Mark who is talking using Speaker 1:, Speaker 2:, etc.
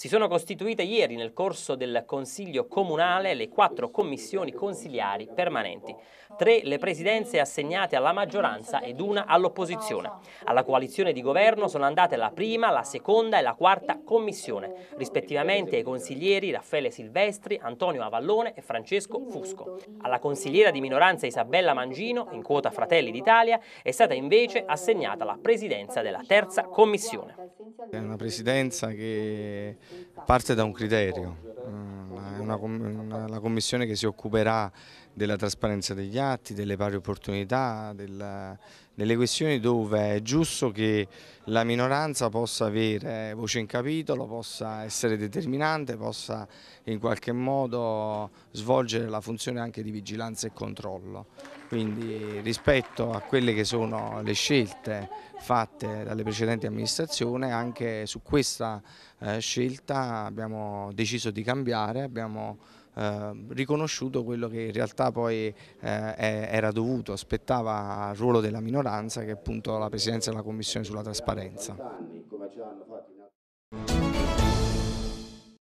Speaker 1: Si sono costituite ieri nel corso del Consiglio Comunale le quattro commissioni consiliari permanenti, tre le presidenze assegnate alla maggioranza ed una all'opposizione. Alla coalizione di governo sono andate la prima, la seconda e la quarta commissione, rispettivamente ai consiglieri Raffaele Silvestri, Antonio Avallone e Francesco Fusco. Alla consigliera di minoranza Isabella Mangino, in quota Fratelli d'Italia, è stata invece assegnata la presidenza della terza commissione.
Speaker 2: È una presidenza che parte da un criterio, eh, una, una, la commissione che si occuperà della trasparenza degli atti, delle pari opportunità, della, delle questioni dove è giusto che la minoranza possa avere voce in capitolo, possa essere determinante, possa in qualche modo svolgere la funzione anche di vigilanza e controllo. Quindi rispetto a quelle che sono le scelte fatte dalle precedenti amministrazioni, anche su questa eh, scelta abbiamo deciso di cambiare, abbiamo Ehm, riconosciuto quello che in realtà poi eh, era dovuto, aspettava al ruolo della minoranza che è appunto la Presidenza della Commissione sulla trasparenza.